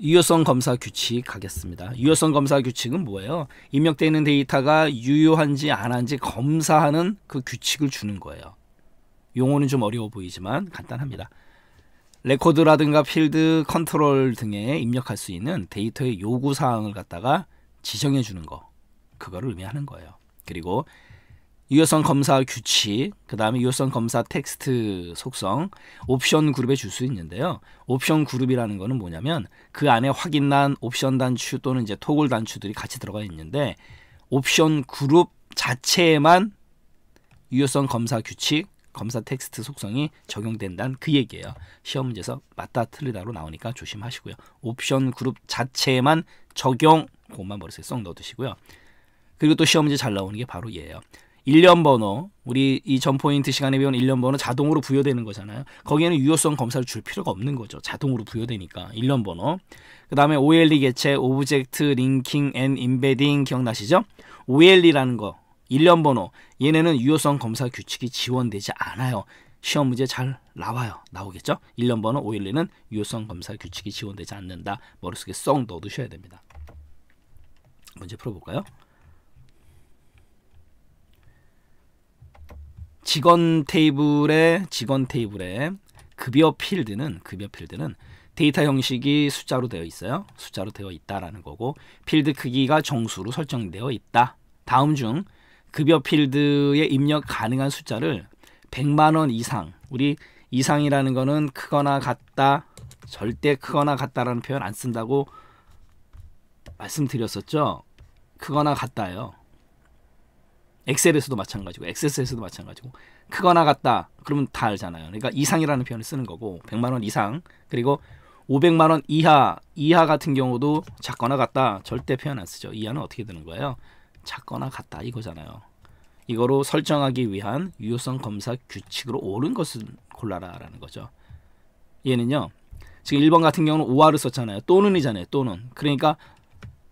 유효성 검사 규칙 가겠습니다. 유효성 검사 규칙은 뭐예요? 입력되는 어있 데이터가 유효한지 안 한지 검사하는 그 규칙을 주는 거예요. 용어는 좀 어려워 보이지만 간단합니다. 레코드라든가 필드 컨트롤 등에 입력할 수 있는 데이터의 요구 사항을 갖다가 지정해 주는 거. 그거를 의미하는 거예요. 그리고 유효성 검사 규칙, 그 다음에 유효성 검사 텍스트 속성, 옵션 그룹에 줄 수 있는데요. 옵션 그룹이라는 거는 뭐냐면 그 안에 확인란, 옵션 단추 또는 이제 토글 단추들이 같이 들어가 있는데 옵션 그룹 자체에만 유효성 검사 규칙, 검사 텍스트 속성이 적용된다는 그 얘기예요. 시험 문제에서 맞다 틀리다로 나오니까 조심하시고요. 옵션 그룹 자체에만 적용, 그것만 머릿속에 쏙 넣어두시고요. 그리고 또 시험 문제 잘 나오는 게 바로 얘예요. 일련 번호 우리 이 전포인트 시간에 배운 일련 번호 자동으로 부여되는 거잖아요. 거기에는 유효성 검사를 줄 필요가 없는 거죠. 자동으로 부여되니까 일련 번호. 그 다음에 OLE 개체, 오브젝트, 링킹, 앤 인베딩 기억나시죠? OLE라는 거 일련 번호 얘네는 유효성 검사 규칙이 지원되지 않아요. 시험 문제 잘 나와요. 나오겠죠? 일련 번호 OLE는 유효성 검사 규칙이 지원되지 않는다. 머릿속에 썩 넣어두셔야 됩니다. 문제 풀어볼까요? 직원 테이블에 직원 테이블에 급여 필드는 급여 필드는 데이터 형식이 숫자로 되어 있어요. 숫자로 되어 있다라는 거고 필드 크기가 정수로 설정되어 있다. 다음 중 급여 필드에 입력 가능한 숫자를 100만 원 이상 우리 이상이라는 거는 크거나 같다 절대 크거나 같다라는 표현 안 쓴다고 말씀드렸었죠. 크거나 같다요. 엑셀에서도 마찬가지고 엑세스에서도 마찬가지고 크거나 같다 그러면 다 알잖아요. 그러니까 이상이라는 표현을 쓰는 거고 100만 원 이상 그리고 500만 원 이하 이하 같은 경우도 작거나 같다 절대 표현 안 쓰죠. 이하는 어떻게 되는 거예요? 작거나 같다 이거잖아요. 이거로 설정하기 위한 유효성 검사 규칙으로 옳은 것은 골라라라는 거죠. 얘는요. 지금 1번 같은 경우는 o 화를 썼잖아요. 또는이잖아요. 또는. 그러니까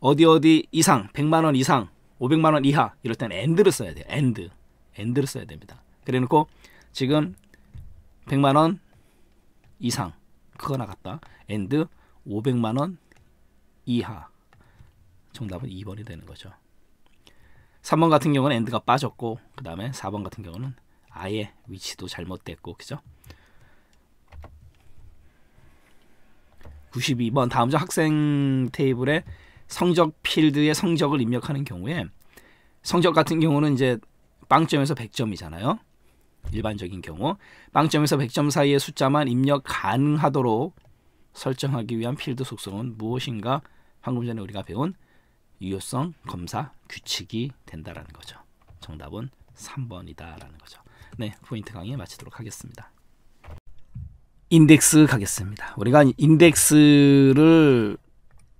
어디 어디 이상 100만 원 이상 500만 원 이하 이럴 땐 a 드를 써야 돼요. a 드 d 드를 써야 됩니다. 그래 놓고 지금 100만 원 이상 크거나 같다. a 드 500만 원 이하. 정답은 2번이 되는 거죠. 3번 같은 경우는 e 드가 빠졌고 그다음에 4번 같은 경우는 아예 위치도 잘못됐고 그죠? 92번 다음 주 학생 테이블에 성적 필드에 성적을 입력하는 경우에 성적 같은 경우는 이제 0점에서 100점이잖아요. 일반적인 경우 0점에서 100점 사이의 숫자만 입력 가능하도록 설정하기 위한 필드 속성은 무엇인가? 방금 전에 우리가 배운 유효성 검사 규칙이 된다라는 거죠. 정답은 3번이다라는 거죠. 네, 포인트 강의 마치도록 하겠습니다. 인덱스 가겠습니다. 우리가 인덱스를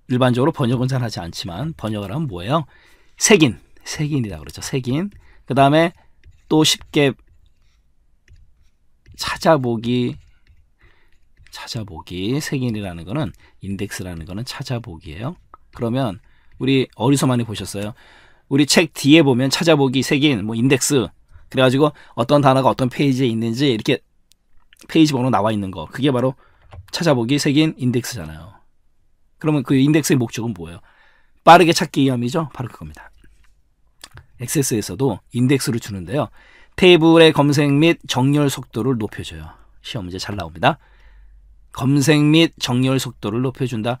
일반적으로 번역은 잘 하지 않지만 번역을 하면 뭐예요? 색인, 색인이라고 그러죠. 색인. 그 다음에 또 쉽게 찾아보기, 찾아보기, 색인이라는 거는 인덱스라는 거는 찾아보기예요. 그러면 우리 어디서 많이 보셨어요? 우리 책 뒤에 보면 찾아보기, 색인, 뭐 인덱스 그래가지고 어떤 단어가 어떤 페이지에 있는지 이렇게 페이지 번호 나와 있는 거 그게 바로 찾아보기, 색인, 인덱스잖아요. 그러면 그 인덱스의 목적은 뭐예요? 빠르게 찾기 위함이죠. 바로 그겁니다. 엑세스에서도 인덱스를 주는데요. 테이블의 검색 및 정렬 속도를 높여줘요. 시험 문제 잘 나옵니다. 검색 및 정렬 속도를 높여준다.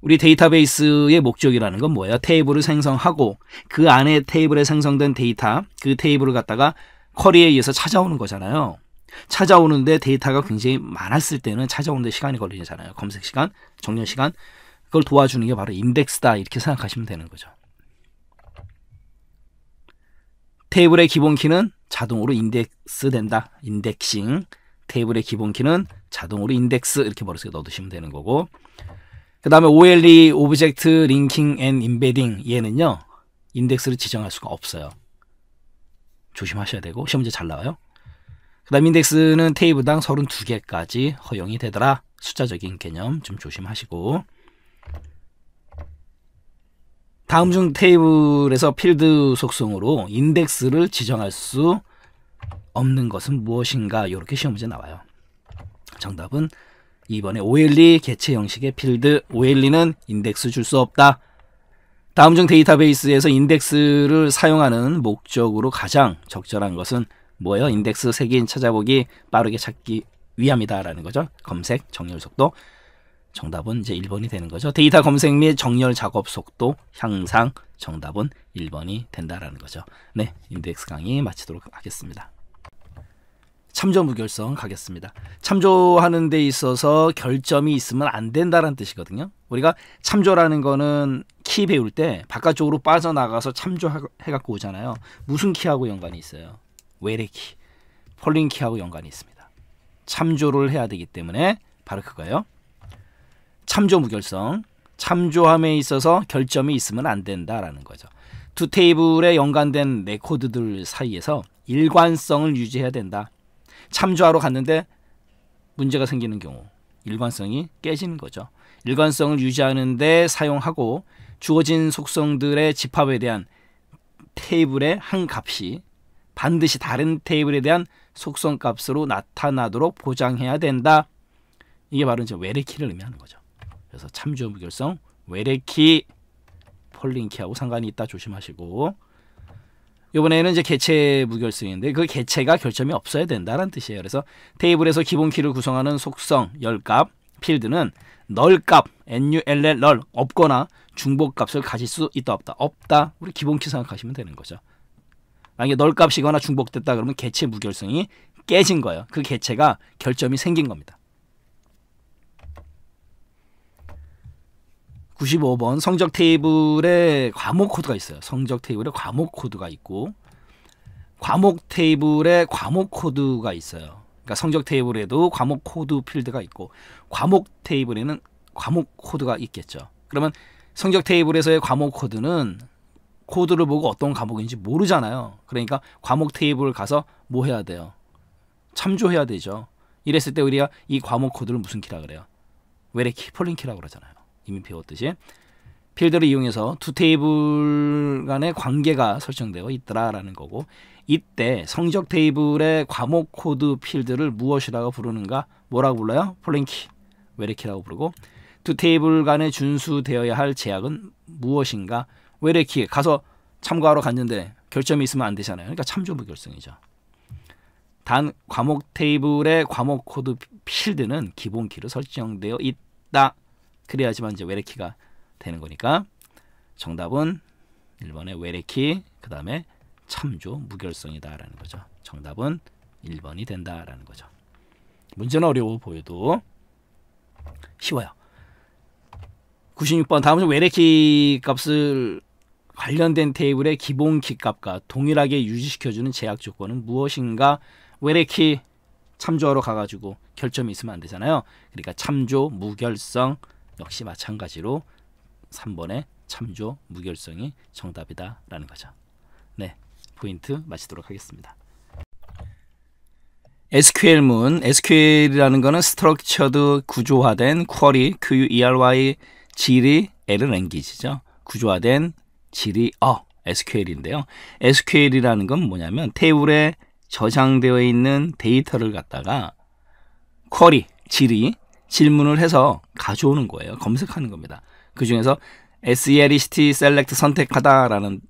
우리 데이터베이스의 목적이라는 건 뭐예요? 테이블을 생성하고 그 안에 테이블에 생성된 데이터, 그 테이블을 갖다가 쿼리에 의해서 찾아오는 거잖아요. 찾아오는데 데이터가 굉장히 많았을 때는 찾아오는데 시간이 걸리잖아요. 검색 시간, 정렬 시간. 그걸 도와주는 게 바로 인덱스다 이렇게 생각하시면 되는 거죠. 테이블의 기본 키는 자동으로 인덱스 된다. 인덱싱. 테이블의 기본 키는 자동으로 인덱스 이렇게 머릿속에 넣어두시면 되는 거고 그 다음에 OLE 오브젝트 링킹 앤 임베딩 얘는요 인덱스를 지정할 수가 없어요 조심하셔야 되고 시험 문제 잘 나와요 그 다음 인덱스는 테이블당 32개까지 허용이 되더라 숫자적인 개념 좀 조심하시고 다음 중 테이블에서 필드 속성으로 인덱스를 지정할 수 없는 것은 무엇인가 이렇게 시험 문제 나와요. 정답은 2번에 OLE 개체 형식의 필드 OLE는 인덱스 줄 수 없다. 다음 중 데이터베이스에서 인덱스를 사용하는 목적으로 가장 적절한 것은 뭐예요? 인덱스 색인 찾아보기 빠르게 찾기 위함이다라는 거죠. 검색 정렬 속도 정답은 이제 1번이 되는 거죠. 데이터 검색 및 정렬 작업 속도 향상 정답은 1번이 된다라는 거죠. 네, 인덱스 강의 마치도록 하겠습니다. 참조 무결성 가겠습니다. 참조하는 데 있어서 결점이 있으면 안된다는 뜻이거든요. 우리가 참조라는 거는 키 배울 때 바깥쪽으로 빠져나가서 참조해갖고 오잖아요. 무슨 키하고 연관이 있어요? 외래 키, 폴링 키하고 연관이 있습니다. 참조를 해야 되기 때문에 바로 그거예요. 참조 무결성, 참조함에 있어서 결점이 있으면 안 된다라는 거죠. 두 테이블에 연관된 레코드들 네 사이에서 일관성을 유지해야 된다. 참조하러 갔는데 문제가 생기는 경우 일관성이 깨지는 거죠. 일관성을 유지하는데 사용하고 주어진 속성들의 집합에 대한 테이블의 한 값이 반드시 다른 테이블에 대한 속성 값으로 나타나도록 보장해야 된다. 이게 바로 이제 외래키를 의미하는 거죠. 그래서 참조 무결성 외래키 폴링키하고 상관이 있다 조심하시고 이번에는 이제 개체 무결성인데 그 개체가 결점이 없어야 된다는 뜻이에요. 그래서 테이블에서 기본키를 구성하는 속성 열값 필드는 널값 null 널 없거나 중복값을 가질 수 있다 없다 없다 우리 기본키 생각하시면 되는 거죠. 만약에 널값이거나 중복됐다 그러면 개체 무결성이 깨진 거예요. 그 개체가 결점이 생긴 겁니다. 95번 성적 테이블에 과목 코드가 있어요. 성적 테이블에 과목 코드가 있고 과목 테이블에 과목 코드가 있어요. 그러니까 성적 테이블에도 과목 코드 필드가 있고 과목 테이블에는 과목 코드가 있겠죠. 그러면 성적 테이블에서의 과목 코드는 코드를 보고 어떤 과목인지 모르잖아요. 그러니까 과목 테이블 가서 뭐 해야 돼요? 참조해야 되죠. 이랬을 때 우리가 이 과목 코드를 무슨 키라 그래요? 외래 키폴링 키라고 그러잖아요. 이미 배웠듯이 필드를 이용해서 두 테이블 간의 관계가 설정되어 있더라라는 거고 이때 성적 테이블의 과목 코드 필드를 무엇이라고 부르는가 뭐라고 불러요? 플랭키 외래키라고 부르고 두 테이블 간에 준수되어야 할 제약은 무엇인가 외래키 가서 참고하러 갔는데 결점이 있으면 안 되잖아요. 그러니까 참조부 결성이죠. 단 과목 테이블의 과목 코드 필드는 기본 키로 설정되어 있다. 그래야지만 이제 외래키가 되는 거니까 정답은 1번의 외래키 그 다음에 참조 무결성이다라는 거죠. 정답은 1번이 된다라는 거죠. 문제는 어려워 보여도 쉬워요. 96번 다음은 외래키 값을 관련된 테이블의 기본 키값과 동일하게 유지시켜주는 제약 조건은 무엇인가? 외래키 참조하러 가가지고 결점이 있으면 안 되잖아요. 그러니까 참조, 무결성, 역시 마찬가지로 3번의 참조 무결성이 정답이다라는 거죠. 네, 포인트 마치도록 하겠습니다. SQL문, SQL이라는 거는 스트럭처드 구조화된 쿼리, QERY, 질이 L은 랭귀지죠. 구조화된 질이 어, SQL인데요. SQL이라는 건 뭐냐면 테이블에 저장되어 있는 데이터를 갖다가 쿼리, 질이 질문을 해서 가져오는 거예요. 검색하는 겁니다. 그 중에서 SELECT SELECT 선택하다라는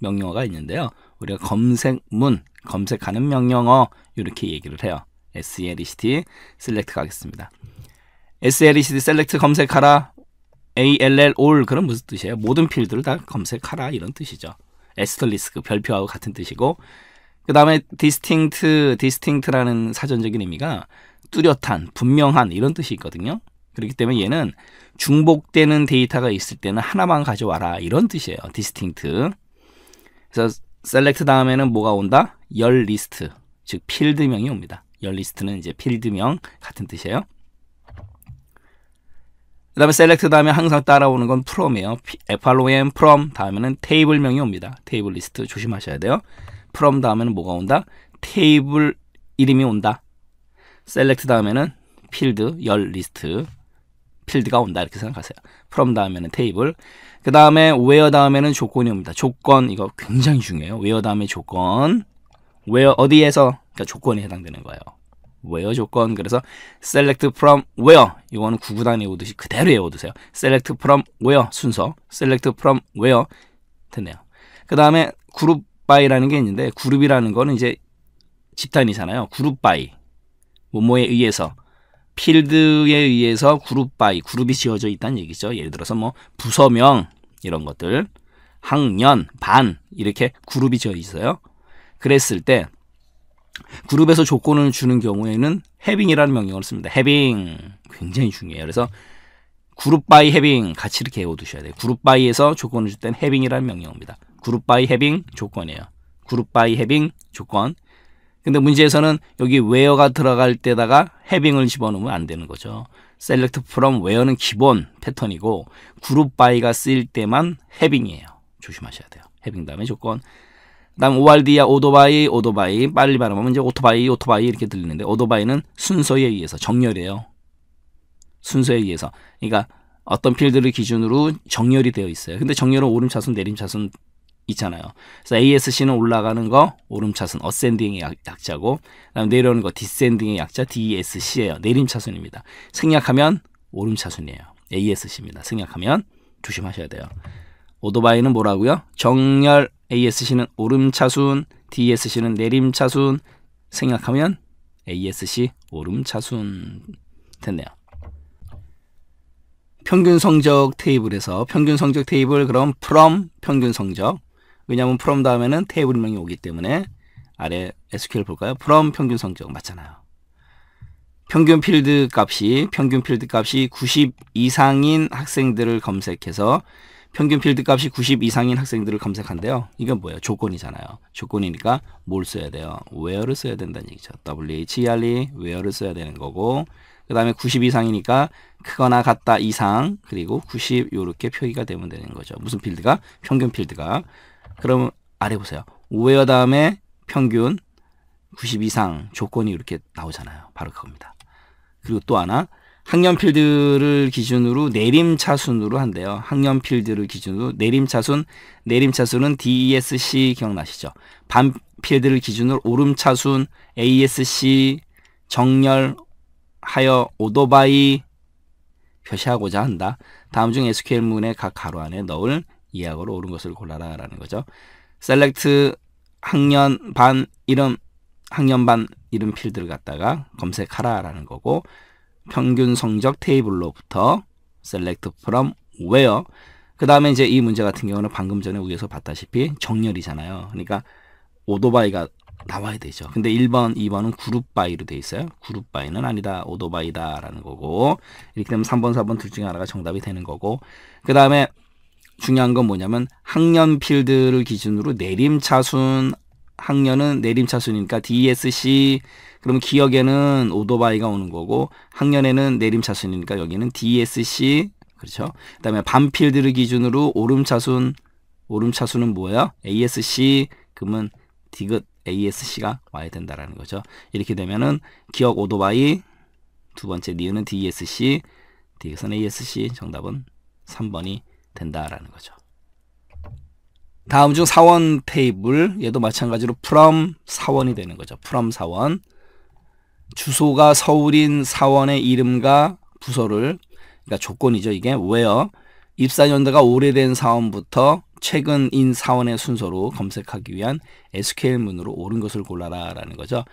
명령어가 있는데요. 우리가 검색문, 검색하는 명령어 이렇게 얘기를 해요. SELECT SELECT 가겠습니다. SLECD e 셀렉트 e 검색하라 ALL all 그런 무슨 뜻이에요? 모든 필드를 다 검색하라 이런 뜻이죠. 에스터리스크 별표하고 같은 뜻이고 그 다음에 distinct, distinct라는 사전적인 의미가 뚜렷한, 분명한 이런 뜻이 있거든요. 그렇기 때문에 얘는 중복되는 데이터가 있을 때는 하나만 가져와라 이런 뜻이에요. 디스팅트. 그래서 셀렉트 다음에는 뭐가 온다? 열 리스트, 즉 필드명이 옵니다. 열 리스트는 이제 필드명 같은 뜻이에요. 그 다음에 셀렉트 다음에 항상 따라오는 건 from이에요. from, from 다음에는 테이블명이 옵니다. 테이블 리스트 조심하셔야 돼요. from 다음에는 뭐가 온다? 테이블 이름이 온다. 셀렉트 다음에는 필드, 열 리스트, 필드가 온다 이렇게 생각하세요. 프롬 다음에는 테이블. 그 다음에 웨어 다음에는 조건이 옵니다. 조건 이거 굉장히 중요해요. 웨어 다음에 조건. 웨어 어디에서 그러니까 조건이 해당되는 거예요. 웨어 조건 그래서 셀렉트 프롬 웨어 이거는 구구단 외오듯이 그대로 외워두세요. 셀렉트 프롬 웨어 순서 셀렉트 프롬 웨어 r 됐네요. 그 다음에 그룹 바이라는게 있는데 그룹이라는 거는 이제 집단이잖아요. 그룹 바이 뭐뭐에 의해서 필드에 의해서 그룹 바이 그룹이 지어져 있다는 얘기죠. 예를 들어서 뭐 부서명 이런 것들 학년 반 이렇게 그룹이 지어 있어요. 그랬을 때 그룹에서 조건을 주는 경우에는 h 빙이라는 명령을 씁니다. h 빙 굉장히 중요해요. 그래서 그룹 바이 h 빙 v i n g 같이 이렇게 외워두셔야 돼요. 그룹 바이에서 조건을 줄 때는 h a 이라는 명령입니다. 그룹 바이 h 빙 조건이에요. 그룹 바이 h 빙 조건 근데 문제에서는 여기 where가 들어갈 때다가 having을 집어넣으면 안 되는 거죠. select from where는 기본 패턴이고 그룹 by가 쓰일 때만 having이에요. 조심하셔야 돼요. having 다음에 조건. 다음 ORD야 오토바이, 오토바이 빨리 발음하면 이제 오토바이, 오토바이 이렇게 들리는데 오토바이는 순서에 의해서 정렬이에요. 순서에 의해서. 그러니까 어떤 필드를 기준으로 정렬이 되어 있어요. 근데 정렬은 오름차순, 내림차순 있잖아요. 그래서 ASC는 올라가는 거 오름차순 어센딩의 약, 자고 그다음 내려오는 거 디센딩의 약자 DESC예요. 내림차순입니다. 생략하면 오름차순이에요. ASC입니다. 생략하면 조심하셔야 돼요. 오토바이는 뭐라고요? 정렬 ASC는 오름차순, DSC는 내림차순 생략하면 ASC 오름차순 됐네요. 평균 성적 테이블에서 평균 성적 테이블 그럼 from 평균 성적 왜냐하면 from 다음에는 테이블명이 오기 때문에 아래 SQL 볼까요? from 평균 성적 맞잖아요. 평균 필드 값이 평균 필드 값이 90 이상인 학생들을 검색해서 평균 필드 값이 90 이상인 학생들을 검색한대요. 이건 뭐예요? 조건이잖아요. 조건이니까 뭘 써야 돼요? where를 써야 된다는 얘기죠. WHERE where를 써야 되는 거고 그 다음에 90 이상이니까 크거나 같다 이상 그리고 90 이렇게 표기가 되면 되는 거죠. 무슨 필드가? 평균 필드가 그럼 아래 보세요. 5어 다음에 평균 90 이상 조건이 이렇게 나오잖아요. 바로 그겁니다. 그리고 또 하나 학년필드를 기준으로 내림차순으로 한대요. 학년필드를 기준으로 내림차순, 내림차순은 DESC 기억나시죠? 반필드를 기준으로 오름차순, ASC, e 정렬, 하여 오토바이 표시하고자 한다. 다음 중 SQL문의 각 가로 안에 넣을 이학으로 옳은 것을 골라라라는 거죠. 셀렉트 학년 반 이름 학년 반 이름 필드를 갖다가 검색하라라는 거고 평균 성적 테이블로부터 셀렉트 프롬 웨어 그 다음에 이제 이 문제 같은 경우는 방금 전에 위에서 봤다시피 정렬이잖아요. 그러니까 오도바이가 나와야 되죠. 근데 1번, 2번은 그룹바이로 돼 있어요. 그룹바이는 아니다. 오도바이다라는 거고 이렇게 되면 3번, 4번 둘 중에 하나가 정답이 되는 거고 그 다음에 중요한 건 뭐냐면 학년 필드를 기준으로 내림차순 학년은 내림차순이니까 DSC e 그럼 기억에는 오토바이가 오는 거고 학년에는 내림차순이니까 여기는 DSC e 그렇죠? 그다음에 반필드를 기준으로 오름차순 오름차순은 뭐예요? ASC 그러면 디귿 ASC가 와야 된다라는 거죠. 이렇게 되면은 기억 오토바이 두 번째 니은은 DSC e 디귿은 ASC 정답은 3번이 된다라는 거죠. 다음 중 사원 테이블 얘도 마찬가지로 from 사원이 되는 거죠. from 사원 주소가 서울인 사원의 이름과 부서를 그러니까 조건이죠. 이게 where 입사 연도가 오래된 사원부터 최근인 사원의 순서로 검색하기 위한 SQL 문으로 옳은 것을 골라라라는 거죠.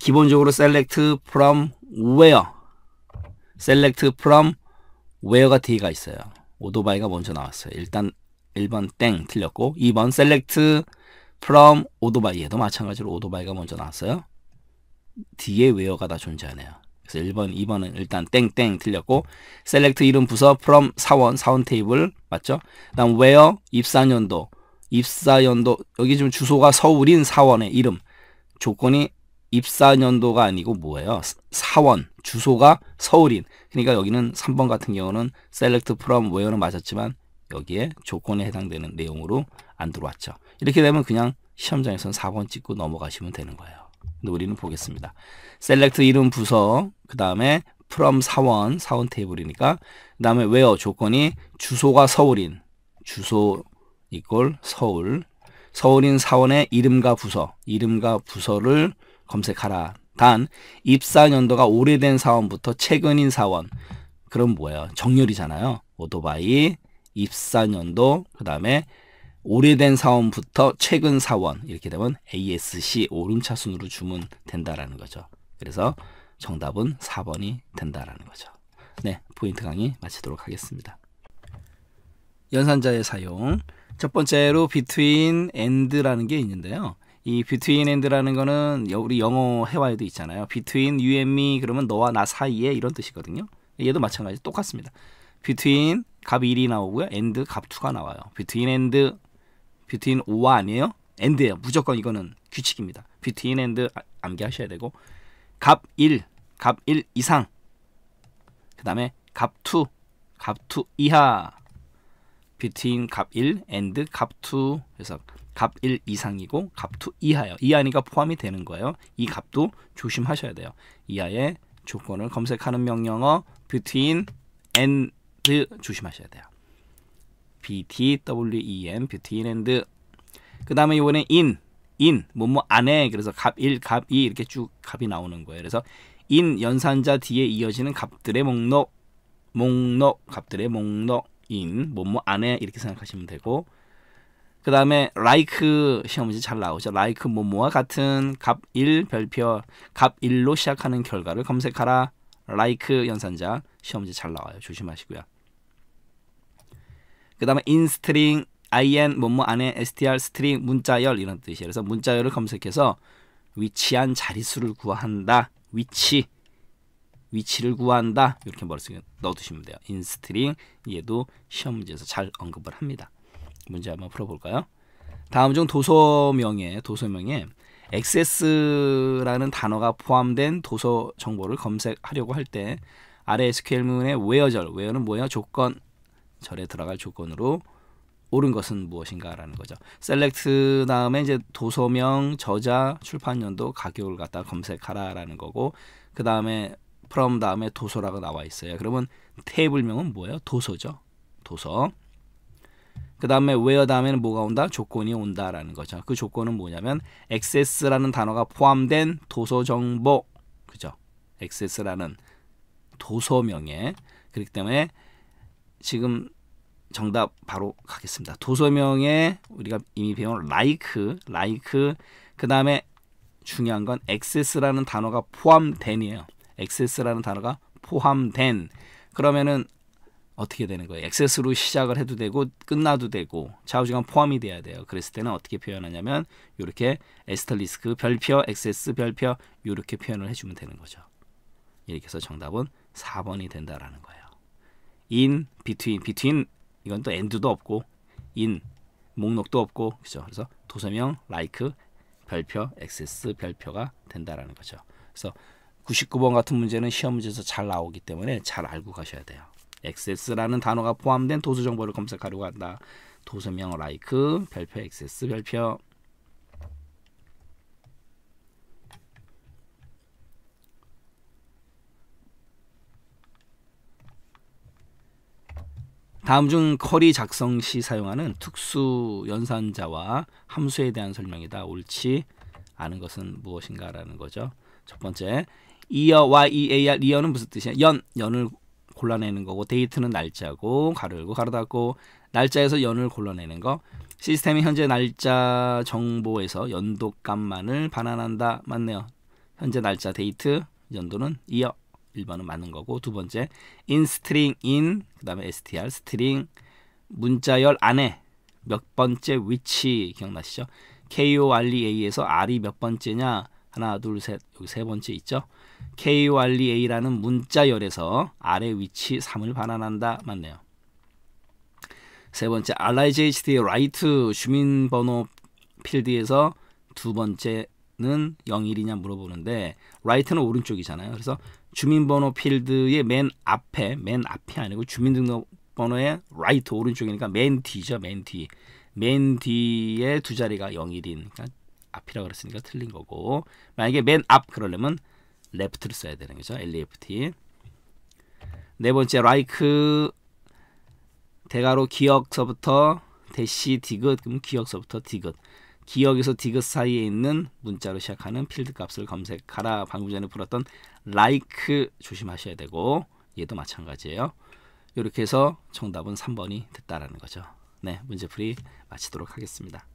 기본적으로 select from where select from where가 뒤가 있어요. 오토바이가 먼저 나왔어요. 일단 1번 땡 틀렸고 2번 셀렉트 프롬 오토바이 얘도 마찬가지로 오토바이가 먼저 나왔어요. 뒤에 웨어가 다 존재하네요. 그래서 1번, 2번은 일단 땡땡 틀렸고 셀렉트 이름 부서 프롬 o 사원, 사원 테이블 맞죠? 그 다음 w h e 입사년도, 입사연도 여기 지금 주소가 서울인 사원의 이름 조건이 입사년도가 아니고 뭐예요? 사원, 주소가 서울인. 그러니까 여기는 3번 같은 경우는 select from where는 맞았지만 여기에 조건에 해당되는 내용으로 안 들어왔죠. 이렇게 되면 그냥 시험장에서는 4번 찍고 넘어가시면 되는 거예요. 근데 우리는 보겠습니다. select 이름 부서, 그 다음에 from 사원, 사원 테이블이니까 그 다음에 where 조건이 주소가 서울인, 주소 이꼴 서울, 서울인 사원의 이름과 부서, 이름과 부서를 검색하라. 단 입사 연도가 오래된 사원부터 최근인 사원 그럼 뭐예요? 정렬이잖아요. 오토바이 입사 연도 그 다음에 오래된 사원부터 최근 사원 이렇게 되면 ASC 오름차순으로 주문된다라는 거죠. 그래서 정답은 4번이 된다라는 거죠. 네, 포인트 강의 마치도록 하겠습니다. 연산자의 사용 첫 번째로 between and라는 게 있는데요. 이 between and라는 거는 우리 영어 해와에도 있잖아요. between you and me 그러면 너와 나 사이에 이런 뜻이거든요. 얘도 마찬가지 똑같습니다. between 값 1이 나오고요. and 값 2가 나와요. between and between 5와 아니에요? and예요. 무조건 이거는 규칙입니다. between and 아, 암기하셔야 되고 갑 1, 갑1 이상 그 다음에 갑 2, 갑2 이하 between 값1 and 값2 그래서 값1 이상이고 값2 이하요. 이하니까 포함이 되는 거예요. 이 값도 조심하셔야 돼요. 이하의 조건을 검색하는 명령어 between and 조심하셔야 돼요. btwen between and 그 다음에 이번에 in in 뭐뭐 안에 그래서 값 1, 값2 이렇게 쭉 값이 나오는 거예요. 그래서 in 연산자 뒤에 이어지는 값들의 목록 목록 값들의 목록 인 n 뭐, 뭐뭐 안에 이렇게 생각하시면 되고 그 다음에 like 시험지 잘 나오죠. like 뭐뭐와 같은 값 1 별표 값 1로 시작하는 결과를 검색하라. like 연산자 시험지 잘 나와요. 조심하시고요. 그 다음에 in string in 뭐뭐 뭐 안에 str string 문자열 이런 뜻이에요. 그래서 문자열을 검색해서 위치한 자릿수를 구한다. 위치 위치를 구한다. 이렇게 머릿속에 넣어두시면 돼요. 인스트링 얘도 시험 문제에서 잘 언급을 합니다. 문제 한번 풀어볼까요? 다음 중 도서명에 도서명에 a 세스라는 단어가 포함된 도서 정보를 검색하려고 할 때 아래 SQL문의 where절 where는 뭐예요? 조건 절에 들어갈 조건으로 옳은 것은 무엇인가라는 거죠. select 다음에 이제 도서명, 저자, 출판 연도, 가격을 갖다 검색하라라는 거고 그 다음에 from 다음에 도서라고 나와 있어요. 그러면 테이블명은 뭐예요? 도서죠. 도서. 그 다음에 where 다음에는 뭐가 온다? 조건이 온다라는 거죠. 그 조건은 뭐냐면 access라는 단어가 포함된 도서 정보. 그죠? access라는 도서명에 그렇기 때문에 지금 정답 바로 가겠습니다. 도서명에 우리가 이미 배운 like, like 그 다음에 중요한 건 access라는 단어가 포함된이에요. a 세스라는 단어가 포함된 그러면은 어떻게 되는 거예요? 액세스로 시작을 해도 되고 끝나도 되고 좌우지간 포함이 돼야 돼요. 그랬을 때는 어떻게 표현하냐면 이렇게 에스터리스크 별표 액세스 별표 이렇게 표현을 해주면 되는 거죠. 이렇게 해서 정답은 4번이 된다라는 거예요. in, between, between 이건 또 end도 없고 in 목록도 없고 그죠? 그래서 도서명 like 별표 액세스 별표가 된다라는 거죠. 그래서 99번 같은 문제는 시험 문제에서 잘 나오기 때문에 잘 알고 가셔야 돼요. XS라는 단어가 포함된 도서 정보를 검색하려고 한다. 도서명 like 별표 XS 별표 다음 중 커리 작성 시 사용하는 특수 연산자와 함수에 대한 설명이다. 옳지 않은 것은 무엇인가라는 거죠. 첫 번째, 이어 year 이어는 무슨 뜻이야? 연 연을 골라내는 거고 데이트는 날짜고 가로 열고 가로 닫고 날짜에서 연을 골라내는 거 시스템이 현재 날짜 정보에서 연도값만을 반환한다 맞네요 현재 날짜 데이트 연도는 이어 1번은 맞는 거고 두 번째 in string in 그 다음에 str string 문자열 안에 몇 번째 위치 기억나시죠? KOREA에서 R이 몇 번째냐 하나 둘셋 여기 세 번째 있죠? KYLA라는 문자열에서 아래 위치 3을 반환한다. 맞네요. 세 번째, r i g h d 의 right 주민번호 필드에서 두 번째는 01이냐 물어보는데 r i g h t 는 오른쪽이잖아요. 그래서 주민번호 필드의 맨 앞에, 맨 앞이 아니고 주민등록번호의 right 오른쪽이니까 맨 뒤죠. 맨 뒤. 맨 뒤에 두 자리가 01이니까 그러니까 앞이라고 그랬으니까 틀린 거고 만약에 맨 앞 그러려면 left를 써야 되는 거죠. left. 네 번째 like 대괄호 기억서부터 대시 디귿 그럼 기억서부터 디귿 기억에서 디귿 사이에 있는 문자로 시작하는 필드 값을 검색하라 방금 전에 풀었던 like 조심하셔야 되고 얘도 마찬가지예요. 이렇게 해서 정답은 3번이 됐다라는 거죠. 네, 문제풀이 마치도록 하겠습니다.